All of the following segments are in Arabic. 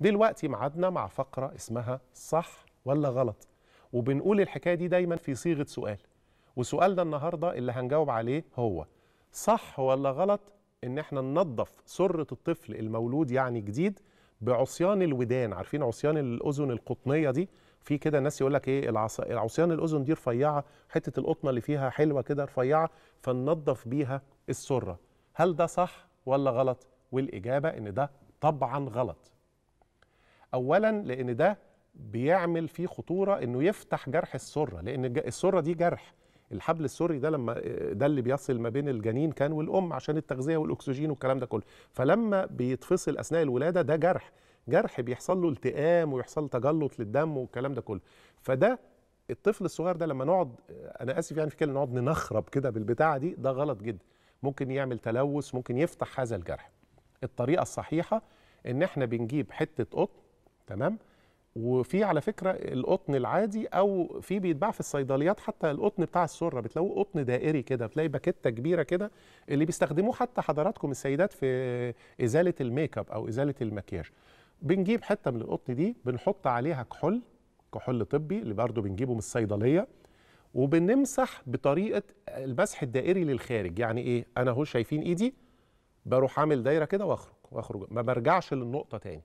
دلوقتي ميعادنا مع فقرة اسمها صح ولا غلط وبنقول الحكاية دي دايما في صيغة سؤال وسؤالنا النهاردة اللي هنجاوب عليه هو صح ولا غلط ان احنا ننظف سرة الطفل المولود يعني جديد بعصيان الودان عارفين عصيان الاذن القطنيه دي في كده ناس يقول لك ايه العص... عصيان الاذن دي رفيعه حته القطنه اللي فيها حلوه كده رفيعه فننضف بيها السره هل ده صح ولا غلط والاجابه ان ده طبعا غلط اولا لان ده بيعمل فيه خطوره انه يفتح جرح السره لان السره دي جرح الحبل السري ده لما ده اللي بيصل ما بين الجنين كان والام عشان التغذيه والاكسجين والكلام ده كله فلما بيتفصل اثناء الولاده ده جرح جرح بيحصل له التئام ويحصل تجلط للدم والكلام ده كله فده الطفل الصغير ده لما نقعد انا اسف يعني في كلمه نقعد ننخرب كده بالبتاعه دي ده غلط جدا ممكن يعمل تلوث ممكن يفتح هذا الجرح الطريقه الصحيحه ان احنا بنجيب حته قطن تمام وفي على فكره القطن العادي او في بيتباع في الصيدليات حتى القطن بتاع السره بتلاقوه قطن دائري كده بتلاقي باكته كبيره كده اللي بيستخدموه حتى حضراتكم السيدات في ازاله الميك اب او ازاله المكياج بنجيب حته من القطن دي بنحط عليها كحول كحول طبي اللي برضه بنجيبه من الصيدليه وبنمسح بطريقه المسح الدائري للخارج يعني ايه انا اهو شايفين ايدي بروح عامل دايره كده واخرج واخرج ما برجعش للنقطه تاني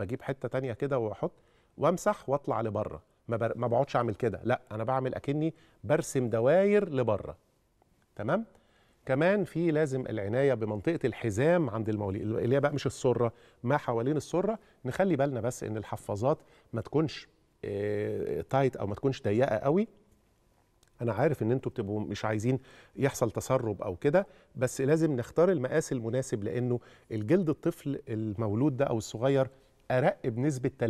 بجيب حته تانية كده واحط وامسح واطلع لبره ما, بر... ما بقعدش اعمل كده لا انا بعمل اكني برسم دواير لبره تمام كمان في لازم العنايه بمنطقه الحزام عند المواليد اللي هي بقى مش السره ما حوالين السره نخلي بالنا بس ان الحفاظات ما تكونش تايت او ما تكونش ضيقه قوي انا عارف ان انتوا بتبقوا مش عايزين يحصل تسرب او كده بس لازم نختار المقاس المناسب لانه الجلد الطفل المولود ده او الصغير أرق بنسبة 30%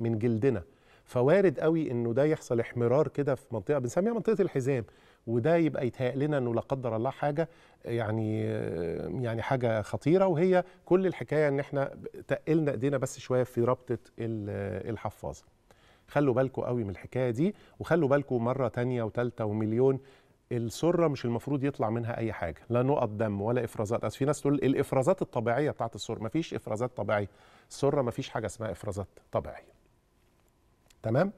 من جلدنا فوارد قوي انه ده يحصل احمرار كده في منطقه بنسميها منطقه الحزام وده يبقى يتهيأ لنا انه لا قدر الله حاجه يعني يعني حاجه خطيره وهي كل الحكايه ان احنا تقلنا ايدينا بس شويه في ربطه الحفاظه. خلوا بالكم قوي من الحكايه دي وخلوا بالكم مره تانية وتالتة ومليون السره مش المفروض يطلع منها اي حاجه لا نقط دم ولا افرازات في ناس تقول الافرازات الطبيعيه بتاعت السره مفيش افرازات طبيعيه السره مفيش حاجه اسمها افرازات طبيعيه تمام